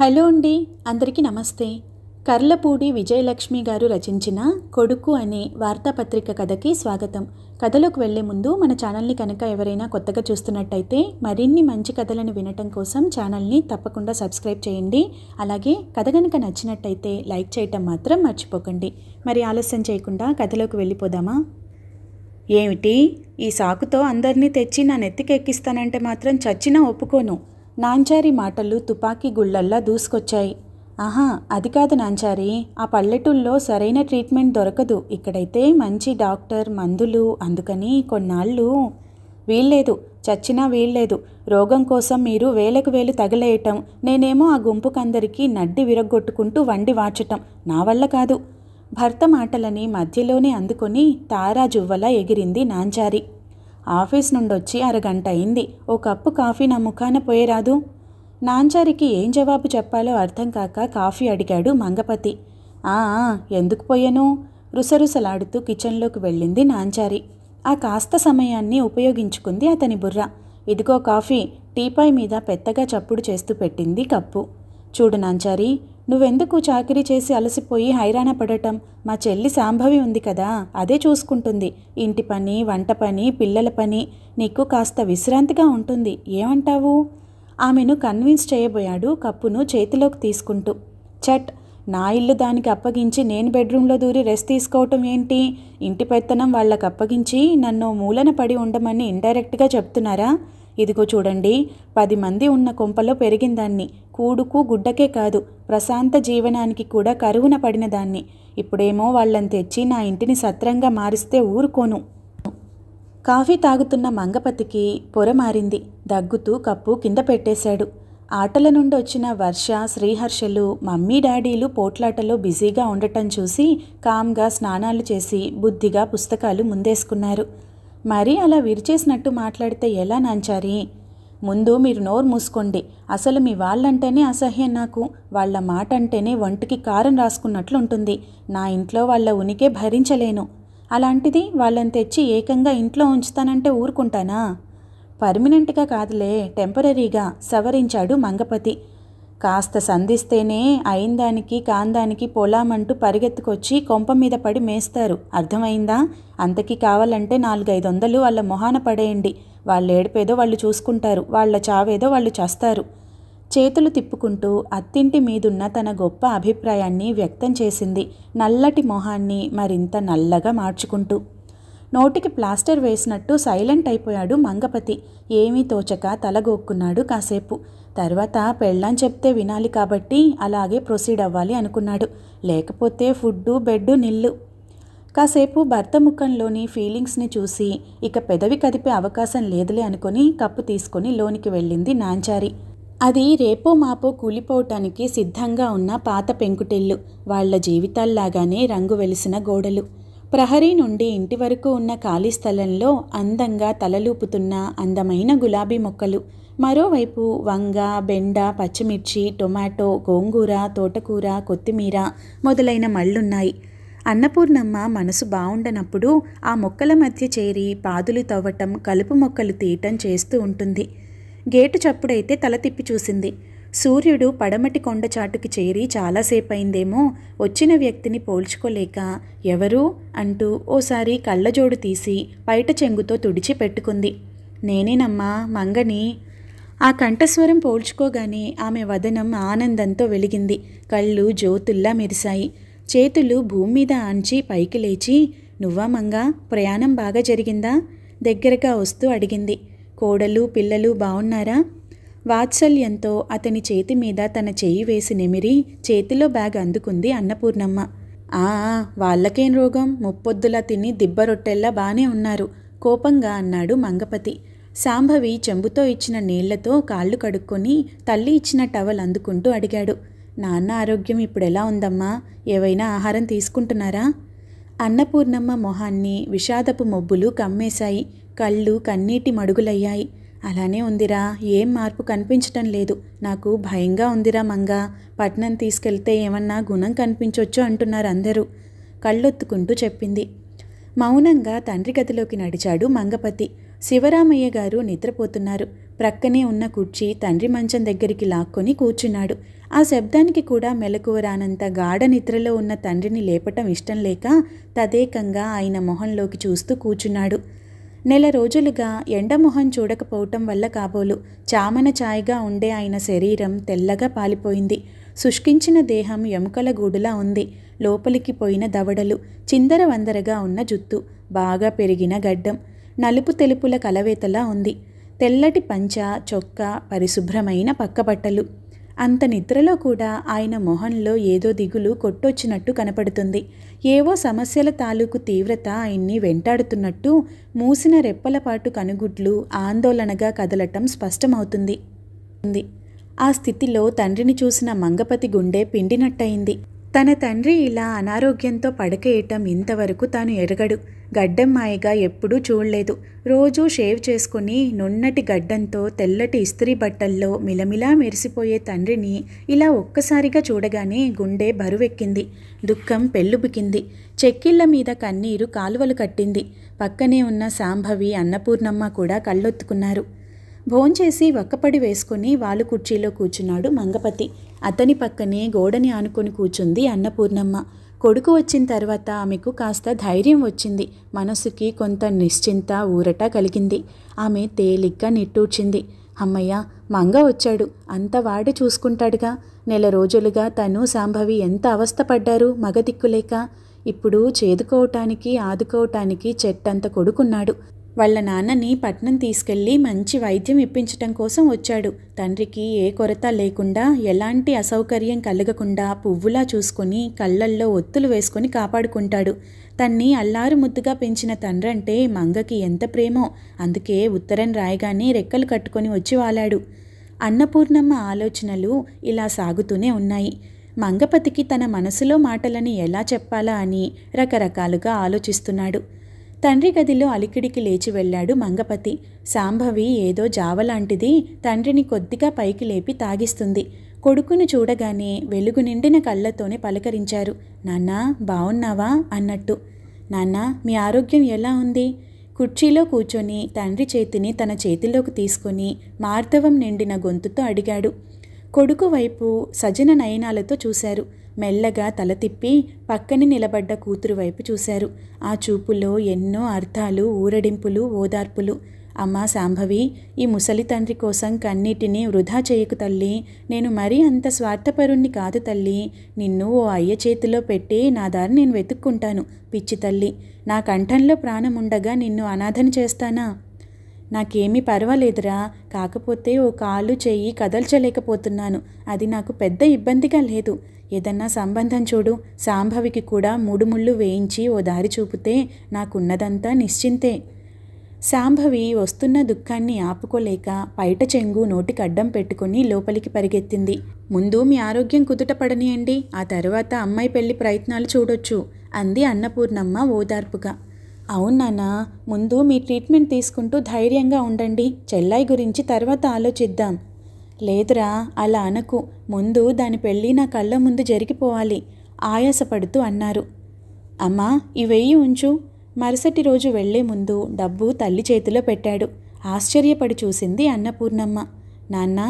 hello అండి అందరికీ నమస్తే కర్లపూడి విజయలక్ష్మి గారు రచించిన కొడుకు అనే వార్తాపత్రిక కథకి స్వాగతం కథలోకి వెళ్లే ముందు మన ఛానల్ని కనుక ఎవరైనా కొత్తగా చూస్తున్నట్టయితే మరిన్ని మంచి కథలను వినటం కోసం ఛానల్ని తప్పకుండా సబ్స్క్రైబ్ చేయండి అలాగే కథ కనుక నచ్చినట్టయితే లైక్ చేయటం మాత్రం మర్చిపోకండి మరి ఆలస్యం చేయకుండా కథలోకి వెళ్ళిపోదామా ఏమిటి ఈ సాకుతో అందరినీ తెచ్చి నా నెత్తికెక్కిస్తానంటే మాత్రం చచ్చినా ఒప్పుకోను నాంచారి మాటలు తుపాకీ గుళ్ళల్లా దూసుకొచ్చాయి ఆహా అది కాదు నాంచారి ఆ పల్లెటూళ్ళలో సరైన ట్రీట్మెంట్ దొరకదు ఇక్కడైతే మంచి డాక్టర్ మందులు అందుకని కొన్నాళ్ళు వీల్లేదు చచ్చినా వీల్లేదు రోగం కోసం మీరు వేలకు వేలు తగలేయటం నేనేమో ఆ గుంపుకందరికీ నడ్డి విరగొట్టుకుంటూ వండి వాచటం నా వల్ల కాదు భర్త మాటలని మధ్యలోనే అందుకొని తారా జువ్వలా ఎగిరింది నాంచారి ఆఫీస్ నుండి వచ్చి అరగంట అయింది ఓ కప్పు కాఫీ నా ముఖాన పోయేరాదు నాంచారికి ఏం జవాబు చెప్పాలో అర్థం కాక కాఫీ అడిగాడు మంగపతి ఆ ఎందుకు పోయాను రుసరుసలాడుతూ కిచెన్లోకి వెళ్ళింది నాంచారి ఆ కాస్త సమయాన్ని ఉపయోగించుకుంది అతని బుర్ర ఇదిగో కాఫీ టీపాయ్ మీద పెద్దగా చప్పుడు చేస్తూ పెట్టింది కప్పు చూడు నాంచారి నువ్వెందుకు చాకరీ చేసి అలసిపోయి హైరాణ పడటం మా చెల్లి సాంభవి ఉంది కదా అదే చూసుకుంటుంది ఇంటి పని వంట పని పిల్లల పని నీకు కాస్త విశ్రాంతిగా ఉంటుంది ఏమంటావు ఆమెను కన్విన్స్ చేయబోయాడు కప్పును చేతిలోకి తీసుకుంటూ చట్ నా ఇల్లు దానికి అప్పగించి నేను బెడ్రూమ్లో దూరి రెస్ట్ తీసుకోవటం ఏంటి ఇంటి పెత్తనం వాళ్ళకి అప్పగించి నన్ను మూలన పడి ఉండమని ఇండైరెక్ట్గా చెప్తున్నారా ఇదిగో చూడండి పది మంది ఉన్న కొంపలో పెరిగిందాన్ని కూడుకు గుడ్డకే కాదు ప్రశాంత జీవనానికి కూడా కరువున పడిన దాన్ని ఇప్పుడేమో వాళ్ళని తెచ్చి నా ఇంటిని సత్రంగా మారిస్తే ఊరుకోను కాఫీ తాగుతున్న మంగపతికి పొర మారింది దగ్గుతూ కప్పు కింద పెట్టేశాడు ఆటల నుండి వచ్చిన వర్ష శ్రీహర్షలు మమ్మీ డాడీలు పోట్లాటలో బిజీగా ఉండటం చూసి కామ్గా స్నానాలు చేసి బుద్ధిగా పుస్తకాలు ముందేసుకున్నారు మరీ అలా విరిచేసినట్టు మాట్లాడితే ఎలా నాంచారి ముందు మీరు నోరు మూసుకోండి అసలు మీ వాళ్ళంటేనే అసహ్యం నాకు వాళ్ళ మాట అంటేనే ఒంటికి కారం రాసుకున్నట్లు ఉంటుంది నా ఇంట్లో వాళ్ళ ఉనికే భరించలేను అలాంటిది వాళ్ళని తెచ్చి ఏకంగా ఇంట్లో ఉంచుతానంటే ఊరుకుంటానా పర్మినెంట్గా కాదులే టెంపరీగా సవరించాడు మంగపతి కాస్త సంధిస్తేనే అయిందానికి కాందానికి పొలామంటూ పరిగెత్తుకొచ్చి కొంప మీద పడి మేస్తారు అర్థమైందా అంతకి కావాలంటే నాలుగైదు వందలు వాళ్ళ మొహాన పడేయండి వాళ్ళు ఏడిపేదో వాళ్ళు చూసుకుంటారు వాళ్ళ చావేదో వాళ్ళు చేస్తారు చేతులు తిప్పుకుంటూ అత్తింటి మీదున్న తన గొప్ప అభిప్రాయాన్ని వ్యక్తం చేసింది నల్లటి మొహాన్ని మరింత నల్లగా మార్చుకుంటూ నోటికి ప్లాస్టర్ వేసినట్టు సైలెంట్ అయిపోయాడు మంగపతి ఏమీ తోచక తలగోక్కున్నాడు కాసేపు తర్వాత పెళ్ళని చెప్తే వినాలి కాబట్టి అలాగే ప్రొసీడ్ అవ్వాలి అనుకున్నాడు లేకపోతే ఫుడ్డు బెడ్డు నిల్లు కాసేపు భర్త ముఖంలోని ఫీలింగ్స్ని చూసి ఇక పెదవి కదిపే అవకాశం లేదులే అనుకుని కప్పు తీసుకొని లోనికి వెళ్ళింది నాంచారి అది రేపో మాపో కూలిపోవటానికి సిద్ధంగా ఉన్న పాత పెంకుటిల్లు వాళ్ల జీవితాల్లాగానే రంగు వెలిసిన గోడలు ప్రహరీ నుండి ఇంటి వరకు ఉన్న ఖాళీ స్థలంలో అందంగా తలలూపుతున్న అందమైన గులాబీ మొక్కలు మరోవైపు వంగ బెండ పచ్చిమిర్చి టొమాటో గోంగూర తోటకూర కొత్తిమీర మొదలైన మళ్ళున్నాయి అన్నపూర్ణమ్మ మనసు బాగుండనప్పుడు ఆ మొక్కల మధ్య చేరి పాదులు తవ్వటం కలుపు మొక్కలు తీయటం చేస్తూ ఉంటుంది గేటు చప్పుడైతే తల తిప్పి చూసింది సూర్యుడు పడమటి కొండ చాటుకి చేరి చాలాసేపైందేమో వచ్చిన వ్యక్తిని పోల్చుకోలేక ఎవరు అంటూ ఓసారి కళ్ళజోడు తీసి బయట చెంగుతో తుడిచి పెట్టుకుంది నేనేనమ్మా మంగని ఆ కంఠస్వరం పోల్చుకోగానే ఆమె వదనం ఆనందంతో వెలిగింది కళ్ళు జ్యోతుల్లా మెరిశాయి చేతులు భూమి మీద ఆంచి పైకి లేచి నువ్వా మంగా ప్రయాణం బాగా జరిగిందా దగ్గరగా వస్తూ అడిగింది కోడలు పిల్లలు బాగున్నారా వాత్సల్యంతో అతని చేతి మీద తన చేయి వేసి నెమిరి చేతిలో బ్యాగ్ అందుకుంది అన్నపూర్ణమ్మ ఆ వాళ్ళకేం రోగం ముప్పొద్దులా తిని దిబ్బరొట్టెల్లా బానే ఉన్నారు కోపంగా అన్నాడు మంగపతి శాంభవి చెంబుతో ఇచ్చిన నీళ్లతో కాళ్ళు కడుక్కొని తల్లి ఇచ్చిన టవల్ అందుకుంటూ అడిగాడు నాన్న ఆరోగ్యం ఇప్పుడెలా ఉందమ్మా ఏవైనా ఆహారం తీసుకుంటున్నారా అన్నపూర్ణమ్మ మొహాన్ని విషాదపు మొబ్బులు కమ్మేశాయి కళ్ళు కన్నీటి మడుగులయ్యాయి అలానే ఉందిరా ఏం మార్పు కనిపించటం లేదు నాకు భయంగా ఉందిరా మంగ పట్నం తీసుకెళ్తే ఏమన్నా గుణం కనిపించవచ్చు అంటున్నారు అందరూ కళ్ళొత్తుకుంటూ చెప్పింది మౌనంగా తండ్రి గదిలోకి నడిచాడు మంగపతి శివరామయ్య గారు నిద్రపోతున్నారు ప్రక్కనే ఉన్న కుర్చీ తండ్రి మంచం దగ్గరికి లాక్కొని కూర్చున్నాడు ఆ శబ్దానికి కూడా మెలకువ రానంత గాఢ నిద్రలో ఉన్న తండ్రిని లేపటం ఇష్టం లేక తదేకంగా ఆయన మొహంలోకి చూస్తూ కూర్చున్నాడు నెల రోజులుగా ఎండమొహం చూడకపోవటం వల్ల కాబోలు చామన ఛాయగా ఉండే ఆయన శరీరం తెల్లగా పాలిపోయింది శుష్కించిన దేహం ఎముకల గూడులా ఉంది లోపలికి పోయిన దవడలు చిందర వందరగా ఉన్న జుత్తు బాగా పెరిగిన గడ్డం నలుపు తెలుపుల కలవేతలా ఉంది తెల్లటి పంచ చొక్క పరిశుభ్రమైన పక్కబట్టలు అంత నిద్రలో కూడా ఆయన మొహంలో ఏదో దిగులు కొట్టొచ్చినట్టు కనపడుతుంది ఏవో సమస్యల తాలూకు తీవ్రత ఆయన్ని వెంటాడుతున్నట్టు మూసిన రెప్పలపాటు కనుగుడ్లు ఆందోళనగా కదలటం స్పష్టమవుతుంది ఆ స్థితిలో తండ్రిని చూసిన మంగపతి గుండె పిండినట్టయింది తన తండ్రి ఇలా అనారోగ్యంతో పడకేయటం ఇంతవరకు తాను ఎరగడు గడ్డం ఎప్పుడూ చూడలేదు రోజూ షేవ్ చేసుకుని నున్నటి గడ్డంతో తెల్లటి ఇస్త్రీ బట్టల్లో మిలమిలా మెరిసిపోయే తండ్రిని ఇలా ఒక్కసారిగా చూడగానే గుండె బరువెక్కింది దుఃఖం పెళ్ళుబుకింది చెక్కిళ్ళ మీద కన్నీరు కాలువలు కట్టింది పక్కనే ఉన్న సాంభవి అన్నపూర్ణమ్మ కూడా కళ్ళొత్తుకున్నారు భోంచేసి వక్కపడి వేసుకుని వాళ్ళు కుర్చీలో కూర్చున్నాడు మంగపతి అతని పక్కనే గోడని ఆనుకొని కూర్చుంది అన్నపూర్ణమ్మ కొడుకు వచ్చిన తర్వాత ఆమెకు కాస్త ధైర్యం వచ్చింది మనసుకి కొంత నిశ్చింత ఊరట కలిగింది ఆమె తేలిగ్గా నిట్టూర్చింది అమ్మయ్య మంగ వచ్చాడు అంత వాడి చూసుకుంటాడుగా నెల రోజులుగా తను సాంభవి ఎంత అవస్థపడ్డారు మగదిక్కులేక ఇప్పుడు చేదుకోవటానికి ఆదుకోవటానికి చెట్టంత కొడుకున్నాడు వాళ్ళ నాన్నని పట్నం తీసుకెళ్ళి మంచి వైద్యం ఇప్పించటం కోసం వచ్చాడు తండ్రికి ఏ కొరత లేకుండా ఎలాంటి అసౌకర్యం కలగకుండా పువ్వులా చూసుకొని కళ్ళల్లో ఒత్తులు వేసుకొని కాపాడుకుంటాడు తన్ని అల్లారు ముద్దుగా పెంచిన తండ్రంటే మంగకి ఎంత ప్రేమో అందుకే ఉత్తరం రాయగానే రెక్కలు కట్టుకొని వచ్చి వాలాడు అన్నపూర్ణమ్మ ఆలోచనలు ఇలా సాగుతూనే ఉన్నాయి మంగపతికి తన మనసులో మాటలని ఎలా చెప్పాలా అని రకరకాలుగా ఆలోచిస్తున్నాడు తండ్రి గదిలో అలికిడికి లేచి వెళ్ళాడు మంగపతి సాంభవి ఏదో జావలాంటిది తండ్రిని కొద్దిగా పైకి లేపి తాగిస్తుంది కొడుకును చూడగానే వెలుగు నిండిన కళ్ళతోనే పలకరించారు నాన్నా బావున్నావా అన్నట్టు నాన్నా మీ ఆరోగ్యం ఎలా ఉంది కుర్చీలో కూర్చొని తండ్రి చేతిని తన చేతిలోకి తీసుకొని మార్ధవం నిండిన గొంతుతో అడిగాడు కొడుకు వైపు సజన నయనాలతో చూశారు మెల్లగా తల తిప్పి పక్కని నిలబడ్డ కూతురు వైపు చూశారు ఆ చూపులో ఎన్నో అర్థాలు ఊరడింపులు ఓదార్పులు అమ్మా సాంభవి ఈ ముసలి తండ్రి కోసం కన్నిటిని వృధా చేయకు తల్లి నేను మరీ అంత స్వార్థపరుణ్ణి కాదు తల్లి నిన్ను ఓ అయ్య చేతిలో పెట్టి నా దారి నేను వెతుక్కుంటాను పిచ్చి తల్లి నా కంఠంలో ప్రాణముండగా నిన్ను అనాథని చేస్తానా నాకేమీ పర్వాలేదురా కాకపోతే ఓ కాలు చెయ్యి కదల్చలేకపోతున్నాను అది నాకు పెద్ద ఇబ్బందిగా లేదు ఏదన్నా సంబంధం చూడు సాంభవికి కూడా మూడు ముళ్ళు వేయించి ఓ దారి చూపితే నాకున్నదంతా నిశ్చింతే సాంభవి వస్తున్న దుఃఖాన్ని ఆపుకోలేక పైట చెంగు నోటికి అడ్డం పెట్టుకుని లోపలికి పరిగెత్తింది ముందు మీ ఆరోగ్యం కుదుట పడనియండి ఆ తర్వాత అమ్మాయి పెళ్లి ప్రయత్నాలు చూడొచ్చు అంది అన్నపూర్ణమ్మ ఓదార్పుగా అవును నాన్న ముందు మీ ట్రీట్మెంట్ తీసుకుంటూ ధైర్యంగా ఉండండి చెల్లాయి గురించి తర్వాత ఆలోచిద్దాం లేదురా అలా అనకు ముందు దాని పెళ్ళి నా కళ్ళ ముందు జరిగిపోవాలి ఆయాసపడుతూ అన్నారు అమ్మా ఇవెయ్యి ఉంచు మరుసటి రోజు వెళ్లే ముందు డబ్బు తల్లి చేతిలో పెట్టాడు ఆశ్చర్యపడి చూసింది అన్నపూర్ణమ్మ నాన్న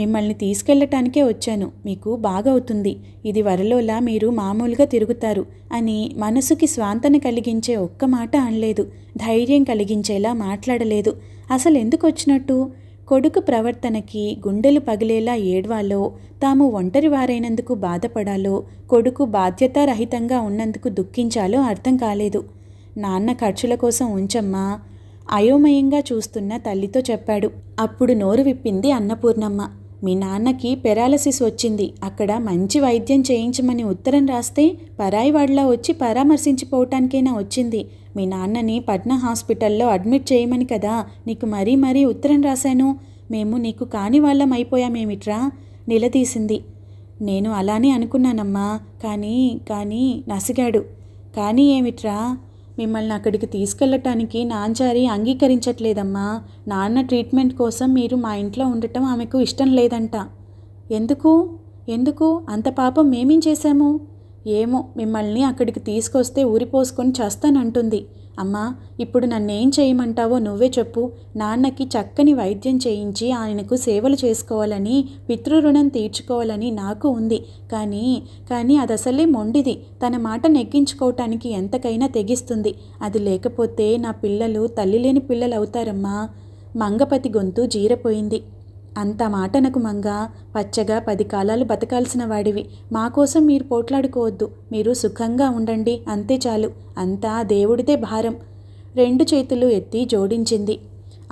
మిమ్మల్ని తీసుకెళ్లటానికే వచ్చాను మీకు బాగవుతుంది ఇది వరలోలా మీరు మామూలుగా తిరుగుతారు అని మనసుకి స్వాంతన కలిగించే ఒక్క మాట అనలేదు ధైర్యం కలిగించేలా మాట్లాడలేదు అసలు ఎందుకు వచ్చినట్టు కొడుకు ప్రవర్తనకి గుండెలు పగిలేలా ఏడ్వాలో తాము ఒంటరి వారైనందుకు బాధపడాలో కొడుకు బాధ్యతారహితంగా ఉన్నందుకు దుఃఖించాలో అర్థం కాలేదు నాన్న ఖర్చుల కోసం ఉంచమ్మా అయోమయంగా చూస్తున్న తల్లితో చెప్పాడు అప్పుడు నోరు విప్పింది అన్నపూర్ణమ్మ మీ నాన్నకి పెరాలసిస్ వచ్చింది అక్కడ మంచి వైద్యం చేయించమని ఉత్తరం రాస్తే పరాయివాడిలా వచ్చి పరామర్శించిపోవటానికైనా వచ్చింది మీ నాన్నని పట్నా హాస్పిటల్లో అడ్మిట్ చేయమని కదా నీకు మరీ మరీ ఉత్తరం రాశాను మేము నీకు కాని వాళ్ళం అయిపోయామేమిట్రా నిలదీసింది నేను అలానే అనుకున్నానమ్మా కానీ కానీ నసిగాడు కానీ ఏమిట్రా మిమ్మల్ని అక్కడికి తీసుకెళ్ళటానికి నాంచారి అంగీకరించట్లేదమ్మా నాన్న ట్రీట్మెంట్ కోసం మీరు మా ఇంట్లో ఉండటం ఆమెకు ఇష్టం లేదంట ఎందుకు ఎందుకు అంత పాపం మేమేం చేశాము ఏమో మిమ్మల్ని అక్కడికి తీసుకొస్తే ఊరిపోసుకొని చేస్తానంటుంది అమ్మా ఇప్పుడు నన్నేం చేయమంటావో నువ్వే చెప్పు నాన్నకి చక్కని వైద్యం చేయించి ఆయనకు సేవలు చేసుకోవాలని పితృరుణం తీర్చుకోవాలని నాకు ఉంది కానీ కానీ అది అసలే మొండిది తన మాట నెగ్గించుకోవటానికి ఎంతకైనా తెగిస్తుంది అది లేకపోతే నా పిల్లలు తల్లి లేని పిల్లలు అవుతారమ్మా మంగపతి గొంతు జీరపోయింది అంత మాటనకు మంగ పచ్చగా పది కాలాలు బతకాల్సిన వాడివి మా కోసం మీరు పోట్లాడుకోవద్దు మీరు సుఖంగా ఉండండి అంతే చాలు అంతా దేవుడిదే భారం రెండు చేతులు ఎత్తి జోడించింది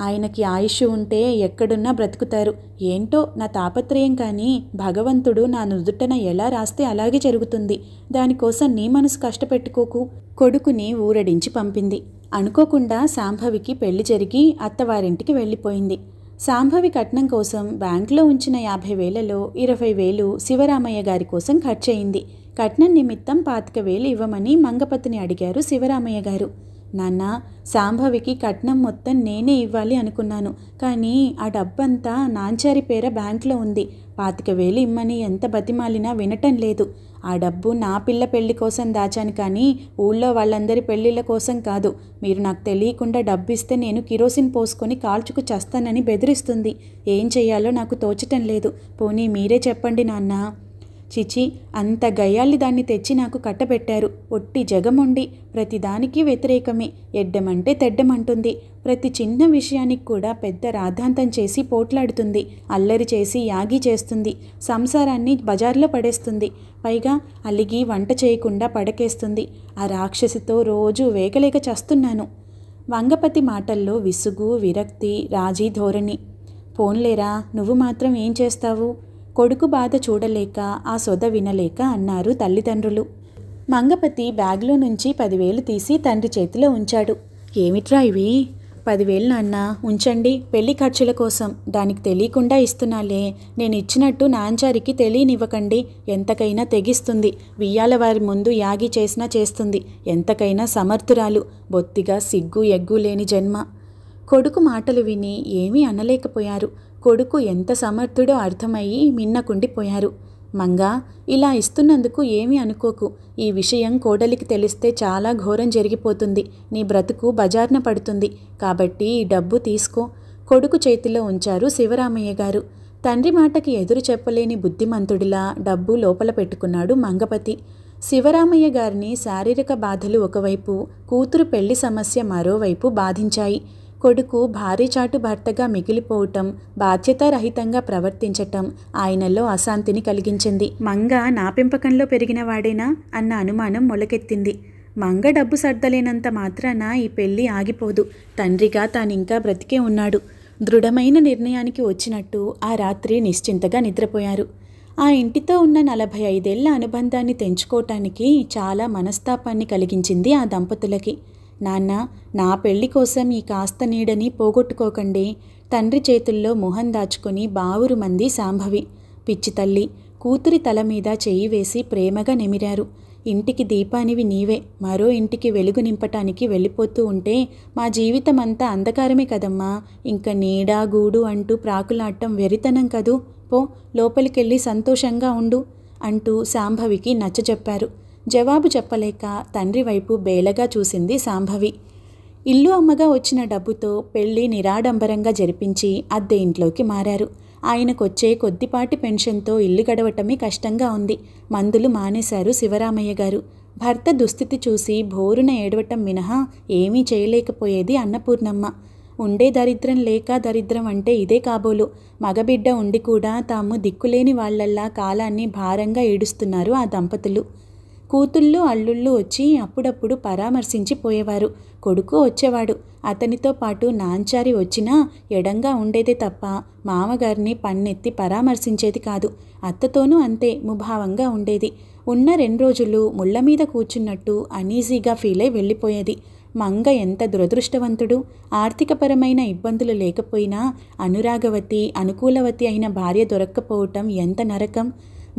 ఆయనకి ఆయుష్ ఉంటే ఎక్కడున్నా బ్రతుకుతారు ఏంటో నా తాపత్రయం కానీ భగవంతుడు నా నుదుటన ఎలా రాస్తే అలాగే జరుగుతుంది దానికోసం నీ మనసు కష్టపెట్టుకోకు కొడుకుని ఊరడించి పంపింది అనుకోకుండా శాంభవికి పెళ్లి జరిగి అత్తవారింటికి వెళ్ళిపోయింది సాంభవి కట్నం కోసం బ్యాంకులో ఉంచిన యాభై వేలలో ఇరవై వేలు శివరామయ్య గారి కోసం ఖర్చయింది కట్నం నిమిత్తం పాతిక వేలు ఇవ్వమని మంగపతిని అడిగారు శివరామయ్య గారు నాన్న సాంభవికి కట్నం మొత్తం నేనే ఇవ్వాలి అనుకున్నాను కానీ ఆ డబ్బంతా నాంచారి పేర బ్యాంకులో ఉంది పాతిక వేలు ఇమ్మని ఎంత బతిమాలినా వినటం లేదు ఆ డబ్బు నా పిల్ల పెళ్లి కోసం దాచాను కానీ ఊళ్ళో వాళ్ళందరి పెళ్ళిళ్ళ కోసం కాదు మీరు నాకు తెలియకుండా డబ్బు ఇస్తే నేను కిరోసిన్ పోసుకొని కాల్చుకు చస్తానని బెదిరిస్తుంది ఏం చేయాలో నాకు తోచటం లేదు పోనీ మీరే చెప్పండి నాన్నా చిచి అంత గయ్యాళ్ళి దాన్ని తెచ్చి నాకు కట్టబెట్టారు ఒట్టి జగముండి ప్రతిదానికి వ్యతిరేకమే ఎడ్డమంటే తెడ్డమంటుంది ప్రతి చిన్న విషయానికి కూడా పెద్ద రాద్ధాంతం చేసి పోట్లాడుతుంది అల్లరి చేసి యాగి చేస్తుంది సంసారాన్ని బజార్లో పడేస్తుంది పైగా అలిగి వంట చేయకుండా పడకేస్తుంది ఆ రాక్షసితో రోజు వేగలేక చస్తున్నాను వంగపతి మాటల్లో విసుగు విరక్తి రాజీ ధోరణి పోన్లేరా నువ్వు మాత్రం ఏం చేస్తావు కొడుకు బాధ చూడలేక ఆ సొద వినలేక అన్నారు తల్లిదండ్రులు మంగపతి బ్యాగ్లో నుంచి పదివేలు తీసి తండ్రి చేతిలో ఉంచాడు ఏమిట్రా ఇవి పదివేలు నాన్న ఉంచండి పెళ్లి ఖర్చుల కోసం దానికి తెలియకుండా ఇస్తున్నాలే నేను ఇచ్చినట్టు నాంచారికి తెలియనివ్వకండి ఎంతకైనా తెగిస్తుంది వియ్యాల వారి ముందు యాగి చేసినా చేస్తుంది ఎంతకైనా సమర్థురాలు బొత్తిగా సిగ్గు ఎగ్గు లేని జన్మ కొడుకు మాటలు విని ఏమీ అనలేకపోయారు కొడుకు ఎంత సమర్థుడో అర్థమయ్యి మిన్నకుండిపోయారు మంగా ఇలా ఇస్తున్నందుకు ఏమి అనుకోకు ఈ విషయం కోడలికి తెలిస్తే చాలా ఘోరం జరిగిపోతుంది నీ బ్రతుకు బజార్న పడుతుంది కాబట్టి ఈ డబ్బు తీసుకో కొడుకు చేతిలో ఉంచారు శివరామయ్య గారు తండ్రి మాటకి ఎదురు చెప్పలేని బుద్ధిమంతుడిలా డబ్బు లోపల పెట్టుకున్నాడు మంగపతి శివరామయ్య గారిని శారీరక బాధలు ఒకవైపు కూతురు పెళ్లి సమస్య మరోవైపు బాధించాయి కొడుకు భారీ చాటు భర్తగా మిగిలిపోవటం బాధ్యతారహితంగా ప్రవర్తించటం ఆయనలో అశాంతిని కలిగించింది మంగ నా పెంపకంలో పెరిగిన వాడేనా అన్న అనుమానం మొలకెత్తింది మంగ డబ్బు సర్దలేనంత మాత్రాన ఈ పెళ్ళి ఆగిపోదు తండ్రిగా తానింకా బ్రతికే ఉన్నాడు దృఢమైన నిర్ణయానికి వచ్చినట్టు ఆ రాత్రి నిశ్చింతగా నిద్రపోయారు ఆ ఇంటితో ఉన్న నలభై ఐదేళ్ల అనుబంధాన్ని తెంచుకోవటానికి చాలా మనస్తాపాన్ని కలిగించింది ఆ దంపతులకి నాన్న నా పెళ్లి కోసం ఈ కాస్త నీడని పోగొట్టుకోకండి తండ్రి చేతుల్లో మొహం దాచుకుని బావురు మంది సాంభవి పిచ్చి తల్లి కూతురి తల మీద చేయి వేసి ప్రేమగా నిమిరారు ఇంటికి దీపానివి నీవే మరో ఇంటికి వెలుగు నింపటానికి వెళ్ళిపోతూ ఉంటే మా జీవితం అంతా అంధకారమే కదమ్మా ఇంకా నీడా గూడు అంటూ ప్రాకులాడటం వెరితనం కదూ పో లోపలికెళ్ళి సంతోషంగా ఉండు అంటూ సాంభవికి నచ్చజెప్పారు జవాబు చెప్పలేక తండ్రి వైపు బేలగా చూసింది సాంభవి ఇల్లు అమ్మగా వచ్చిన డబ్బుతో పెళ్లి నిరాడంబరంగా జరిపించి అద్దె ఇంట్లోకి మారారు ఆయనకొచ్చే కొద్దిపాటి పెన్షన్తో ఇల్లు గడవటమే కష్టంగా ఉంది మందులు మానేశారు శివరామయ్య గారు భర్త దుస్థితి చూసి భోరున ఏడవటం మినహా ఏమీ చేయలేకపోయేది అన్నపూర్ణమ్మ ఉండే దరిద్రం లేక దరిద్రం అంటే ఇదే కాబోలు మగబిడ్డ ఉండి కూడా తాము దిక్కులేని వాళ్లల్లా కాలాన్ని భారంగా ఈడుస్తున్నారు ఆ దంపతులు కూతుళ్ళు అల్లుళ్ళు వచ్చి అప్పుడప్పుడు పరామర్శించి పోయేవారు కొడుకు వచ్చేవాడు అతనితో పాటు నాంచారి వచ్చినా ఎడంగా ఉండేదే తప్ప మామగారిని పన్నెత్తి పరామర్శించేది కాదు అత్తతోనూ అంతే ముభావంగా ఉండేది ఉన్న రెండు రోజులు ముళ్ళ మీద కూర్చున్నట్టు అనీజీగా ఫీలై వెళ్ళిపోయేది మంగ ఎంత దురదృష్టవంతుడు ఆర్థికపరమైన ఇబ్బందులు లేకపోయినా అనురాగవతి అనుకూలవతి అయిన భార్య దొరక్కపోవటం ఎంత నరకం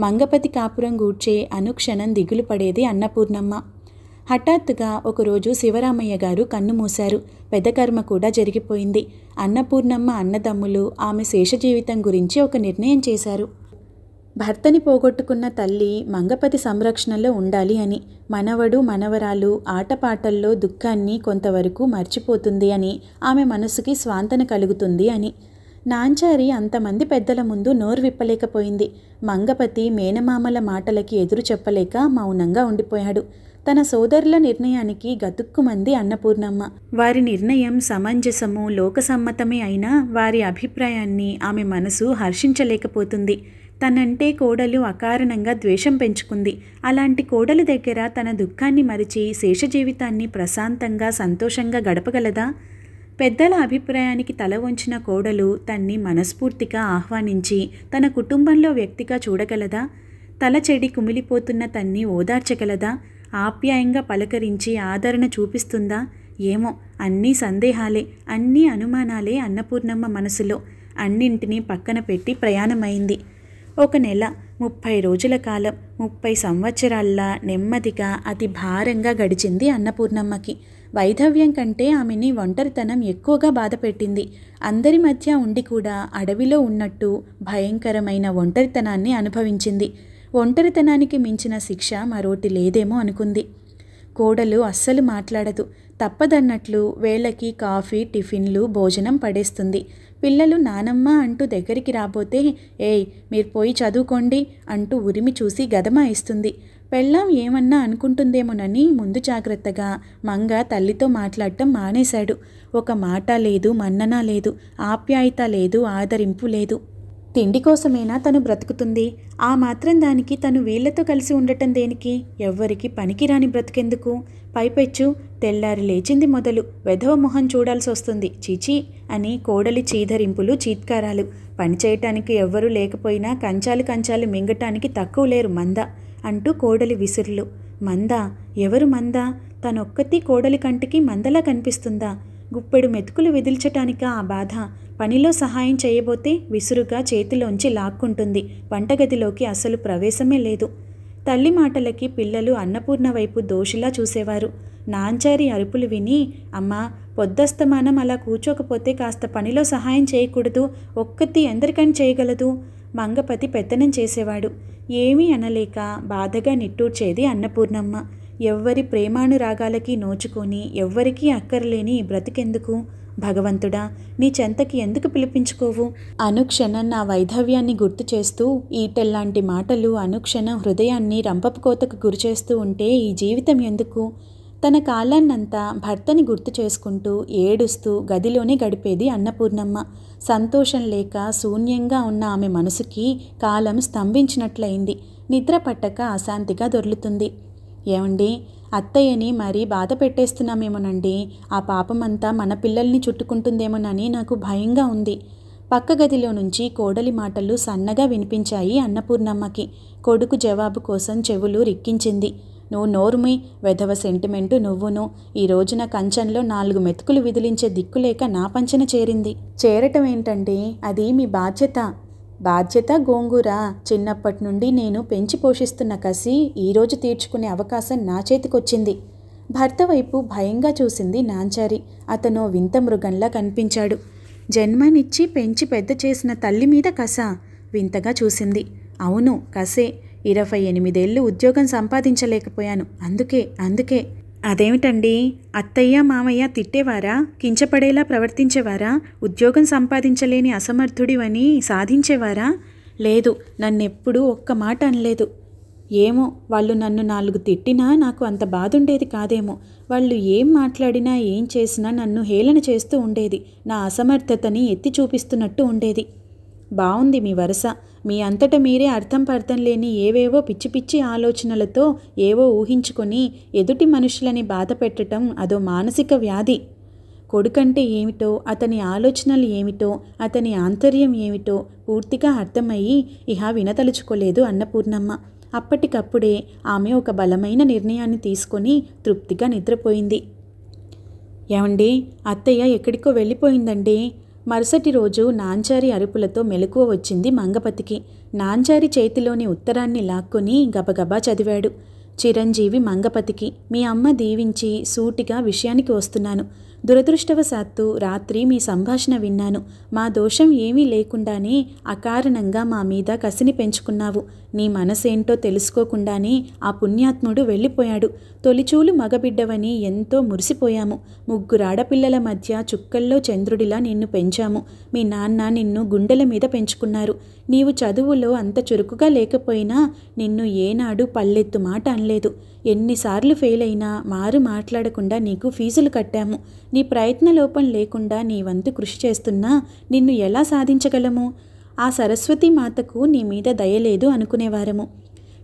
మంగపతి కాపురం గూడ్చే అనుక్షణం దిగులు పడేది అన్నపూర్ణమ్మ హఠాత్తుగా ఒకరోజు శివరామయ్య గారు కన్ను మూశారు పెదకర్మ కూడా జరిగిపోయింది అన్నపూర్ణమ్మ అన్నదమ్ములు ఆమె శేష జీవితం గురించి ఒక నిర్ణయం చేశారు భర్తని పోగొట్టుకున్న తల్లి మంగపతి సంరక్షణలో ఉండాలి అని మనవడు మనవరాలు ఆటపాటల్లో దుఃఖాన్ని కొంతవరకు మర్చిపోతుంది అని ఆమె మనసుకి స్వాంతన కలుగుతుంది అని నాంచారి అంతమంది పెద్దల ముందు నోరు విప్పలేకపోయింది మంగపతి మేనమామల మాటలకి ఎదురు చెప్పలేక మౌనంగా ఉండిపోయాడు తన సోదరుల నిర్ణయానికి గతుక్కుమంది అన్నపూర్ణమ్మ వారి నిర్ణయం సమంజసము లోకసమ్మతమే అయినా వారి అభిప్రాయాన్ని ఆమె మనసు హర్షించలేకపోతుంది తనంటే కోడలు అకారణంగా ద్వేషం పెంచుకుంది అలాంటి కోడలు దగ్గర తన దుఃఖాన్ని మరిచి శేష జీవితాన్ని ప్రశాంతంగా సంతోషంగా గడపగలదా పెద్దల అభిప్రాయానికి తల వంచిన కోడలు తన్ని మనస్ఫూర్తిగా ఆహ్వానించి తన కుటుంబంలో వ్యక్తిగా చూడగలదా తల చెడి కుమిలిపోతున్న తన్ని ఓదార్చగలదా ఆప్యాయంగా పలకరించి ఆదరణ చూపిస్తుందా ఏమో అన్నీ సందేహాలే అన్నీ అనుమానాలే అన్నపూర్ణమ్మ మనసులో అన్నింటినీ పక్కన పెట్టి ప్రయాణమైంది ఒక నెల ముప్పై రోజుల కాలం ముప్పై సంవత్సరాల్లా నెమ్మదిగా అతి భారంగా గడిచింది అన్నపూర్ణమ్మకి వైధవ్యం కంటే ఆమెని ఒంటరితనం ఎక్కువగా బాధపెట్టింది అందరి మధ్య ఉండి కూడా అడవిలో ఉన్నట్టు భయంకరమైన ఒంటరితనాన్ని అనుభవించింది ఒంటరితనానికి మించిన శిక్ష మరోటి లేదేమో అనుకుంది కోడలు అస్సలు మాట్లాడదు తప్పదన్నట్లు వేళకి కాఫీ టిఫిన్లు భోజనం పడేస్తుంది పిల్లలు నానమ్మ అంటూ దగ్గరికి రాబోతే ఏయ్ మీరు పోయి చదువుకోండి అంటూ ఉరిమి చూసి గదమాయిస్తుంది పెళ్ళాం ఏమన్నా అనుకుంటుందేమోనని ముందు జాగ్రత్తగా మంగ తల్లితో మాట్లాడటం మానేశాడు ఒక మాట లేదు మన్నన లేదు ఆప్యాయత లేదు ఆదరింపు లేదు తిండి కోసమేనా తను బ్రతుకుతుంది ఆ మాత్రం దానికి తను వీళ్లతో కలిసి ఉండటం దేనికి ఎవ్వరికి పనికిరాని బ్రతికెందుకు పైపెచ్చు తెల్లారి లేచింది మొదలు వెధవ మొహం చూడాల్సి వస్తుంది చీచి అని కోడలి చీదరింపులు చీత్కారాలు పనిచేయటానికి ఎవ్వరూ లేకపోయినా కంచాలు కంచాలు మింగటానికి తక్కువ లేరు మంద అంటూ కోడలి విసురులు మంద ఎవరు మంద తనొక్కతి కోడలి కంటికి మందలా కనిపిస్తుందా గుప్పెడు మెతుకులు విదిల్చటానిక ఆ బాధ పనిలో సహాయం చేయబోతే విసురుగా చేతిలోంచి లాక్కుంటుంది వంటగదిలోకి అసలు ప్రవేశమే లేదు తల్లి మాటలకి పిల్లలు అన్నపూర్ణ వైపు దోషిలా చూసేవారు నాంచారి అరుపులు విని అమ్మా పొద్దస్తమానం అలా కూర్చోకపోతే కాస్త పనిలో సహాయం చేయకూడదు ఒక్కతి ఎందరికని చేయగలదు మంగపతి పెత్తనం చేసేవాడు ఏమీ అనలేక బాధగా నిట్టూర్చేది అన్నపూర్ణమ్మ ఎవ్వరి ప్రేమానురాగాలకి నోచుకొని ఎవ్వరికీ అక్కర్లేని బ్రతికెందుకు భగవంతుడా నీ చెంతకి ఎందుకు పిలిపించుకోవు అనుక్షణం నా వైధవ్యాన్ని గుర్తు చేస్తూ ఈటెల్లాంటి మాటలు అనుక్షణం హృదయాన్ని రంపపు కోతకు గురిచేస్తూ ఉంటే ఈ జీవితం ఎందుకు తన కాలాన్నంతా భర్తని గుర్తు చేసుకుంటూ ఏడుస్తూ గదిలోనే గడిపేది అన్నపూర్ణమ్మ సంతోషం లేక శూన్యంగా ఉన్న ఆమె మనసుకి కాలం స్తంభించినట్లయింది నిద్ర పట్టక అశాంతిగా దొర్లుతుంది ఏమండి అత్తయ్యని మరీ బాధ పెట్టేస్తున్నామేమోనండి ఆ పాపమంతా మన పిల్లల్ని చుట్టుకుంటుందేమోనని నాకు భయంగా ఉంది పక్క గదిలో నుంచి కోడలి మాటలు సన్నగా వినిపించాయి అన్నపూర్ణమ్మకి కొడుకు జవాబు కోసం చెవులు రిక్కించింది నువ్వు నోరుమి వెధవ సెంటిమెంటు నువ్వును ఈ రోజున కంచంలో నాలుగు మెతుకులు విదిలించే దిక్కులేక నా పంచన చేరింది చేరటం ఏంటంటే అది మీ బాధ్యత బాధ్యత గోంగూర చిన్నప్పటి నుండి నేను పెంచి పోషిస్తున్న కసి ఈరోజు తీర్చుకునే అవకాశం నా చేతికొచ్చింది భర్త వైపు భయంగా చూసింది నాంచారి అతను వింత మృగంలా కనిపించాడు జన్మనిచ్చి పెంచి పెద్ద చేసిన తల్లి మీద కస వింతగా చూసింది అవును కసే ఇరవై ఎనిమిదేళ్ళు ఉద్యోగం సంపాదించలేకపోయాను అందుకే అందుకే అదేమిటండి అత్తయ్య మామయ్య తిట్టేవారా కించపడేలా ప్రవర్తించేవారా ఉద్యోగం సంపాదించలేని అసమర్థుడివని సాధించేవారా లేదు నన్నెప్పుడూ ఒక్క మాట అనలేదు ఏమో వాళ్ళు నన్ను నాలుగు తిట్టినా నాకు అంత బాధుండేది కాదేమో వాళ్ళు ఏం మాట్లాడినా ఏం చేసినా నన్ను హేళన చేస్తూ ఉండేది నా అసమర్థతని ఎత్తి చూపిస్తున్నట్టు ఉండేది బాగుంది మీ వరుస మీ అంతట మీరే అర్థం పర్థం లేని ఏవేవో పిచ్చి పిచ్చి ఆలోచనలతో ఏవో ఊహించుకొని ఎదుటి మనుషులని బాధ పెట్టడం అదో మానసిక వ్యాధి కొడుకంటే ఏమిటో అతని ఆలోచనలు ఏమిటో అతని ఆంతర్యం ఏమిటో పూర్తిగా అర్థమయ్యి ఇహ వినతలుచుకోలేదు అన్నపూర్ణమ్మ అప్పటికప్పుడే ఆమె ఒక బలమైన నిర్ణయాన్ని తీసుకొని తృప్తిగా నిద్రపోయింది ఏమండి అత్తయ్య ఎక్కడికో వెళ్ళిపోయిందండి మరుసటి రోజు నాంచారి అరుపులతో మెలకువ వచ్చింది మంగపతికి నాంచారి చేతిలోని ఉత్తరాన్ని లాక్కొని గబగబా చదివాడు చిరంజీవి మంగపతికి మీ అమ్మ దీవించి సూటిగా విషయానికి వస్తున్నాను దురదృష్టవశాత్తు రాత్రి మీ సంభాషణ విన్నాను మా దోషం ఏమీ లేకుండానే అకారణంగా మా మీద కసిని పెంచుకున్నావు నీ మనసేంటో తెలుసుకోకుండానే ఆ పుణ్యాత్ముడు వెళ్ళిపోయాడు తొలిచూలు మగబిడ్డవని ఎంతో మురిసిపోయాము ముగ్గురు ఆడపిల్లల మధ్య చుక్కల్లో చంద్రుడిలా నిన్ను పెంచాము మీ నాన్న నిన్ను గుండెల మీద పెంచుకున్నారు నీవు చదువులో అంత చురుకుగా లేకపోయినా నిన్ను ఏనాడు పల్లెత్తు మాట అనలేదు ఎన్నిసార్లు ఫెయిల్ అయినా మారు మాట్లాడకుండా నీకు ఫీజులు కట్టాము నీ ప్రయత్న లోపం లేకుండా నీ వంతు కృషి చేస్తున్నా నిన్ను ఎలా సాధించగలము ఆ సరస్వతి మాతకు నీ మీద దయలేదు అనుకునేవారము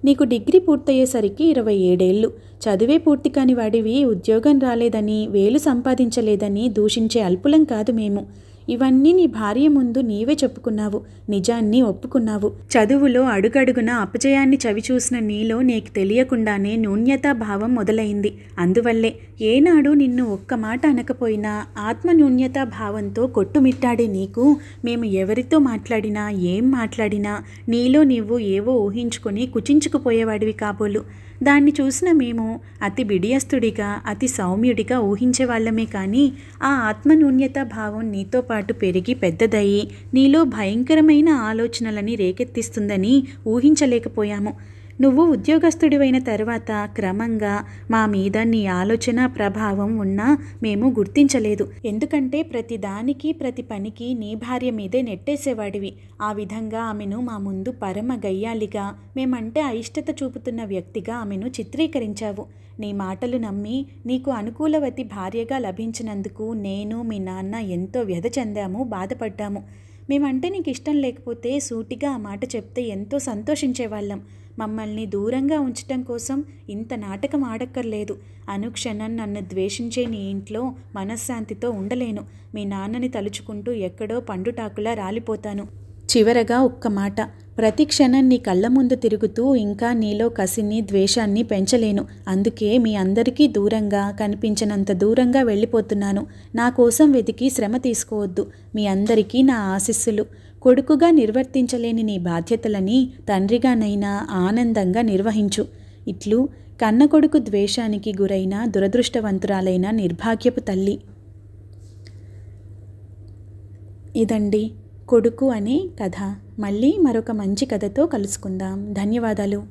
నీకు డిగ్రీ పూర్తయ్యేసరికి ఇరవై ఏడేళ్ళు చదివే పూర్తి కాని వాడివి ఉద్యోగం రాలేదని వేలు సంపాదించలేదని దూషించే అల్పులం కాదు మేము ఇవన్నీ నీ భార్య ముందు నీవే చెప్పుకున్నావు నిజాన్ని ఒప్పుకున్నావు చదువులో అడుగడుగున అపజయాన్ని చవిచూసిన నీలో నీకు తెలియకుండానే భావం మొదలైంది అందువల్లే ఏనాడు నిన్ను ఒక్క మాట అనకపోయినా ఆత్మ భావంతో కొట్టుమిట్టాడే నీకు మేము ఎవరితో మాట్లాడినా ఏం మాట్లాడినా నీలో నీవు ఏవో ఊహించుకొని కుచించుకుపోయేవాడివి కాబోలు దాన్ని చూసిన మేము అతి బిడియస్తుడిగా అతి సౌమ్యుడిగా ఊహించేవాళ్ళమే కానీ ఆ ఆత్మనూన్యత భావం నీతో పాటు పెరిగి పెద్దదయ్యి నీలో భయంకరమైన ఆలోచనలని రేకెత్తిస్తుందని ఊహించలేకపోయాము నువ్వు ఉద్యోగస్తుడివైన తర్వాత క్రమంగా మా మీద నీ ఆలోచన ప్రభావం ఉన్నా మేము గుర్తించలేదు ఎందుకంటే ప్రతి దానికి ప్రతి పనికి నీ భార్య మీదే నెట్టేసేవాడివి ఆ విధంగా ఆమెను మా ముందు పరమ గయ్యాలిగా మేమంటే అయిష్టత చూపుతున్న వ్యక్తిగా ఆమెను చిత్రీకరించావు నీ మాటలు నమ్మి నీకు అనుకూలవతి భార్యగా లభించినందుకు నేను మీ నాన్న ఎంతో వ్యధ చెందాము బాధపడ్డాము మేమంటే నీకు ఇష్టం లేకపోతే సూటిగా ఆ మాట చెప్తే ఎంతో సంతోషించేవాళ్ళం మమ్మల్ని దూరంగా ఉంచటం కోసం ఇంత నాటకం ఆడక్కర్లేదు అనుక్షణం నన్ను ద్వేషించే నీ ఇంట్లో మనశ్శాంతితో ఉండలేను మీ నాన్నని తలుచుకుంటూ ఎక్కడో పండుటాకులా రాలిపోతాను చివరగా ఒక్క మాట ప్రతి క్షణం నీ కళ్ళ ముందు తిరుగుతూ ఇంకా నీలో కసిని ద్వేషాన్ని పెంచలేను అందుకే మీ అందరికీ దూరంగా కనిపించినంత దూరంగా వెళ్ళిపోతున్నాను నా కోసం వెతికి శ్రమ తీసుకోవద్దు మీ అందరికీ నా ఆశీస్సులు కొడుకుగా నిర్వర్తించలేని నీ బాధ్యతలని తండ్రిగానైనా ఆనందంగా నిర్వహించు ఇట్లు కన్న కొడుకు ద్వేషానికి గురైన దురదృష్టవంతురాలైన నిర్భాగ్యపు తల్లి ఇదండి కొడుకు అనే కథ మళ్ళీ మరొక మంచి కథతో కలుసుకుందాం ధన్యవాదాలు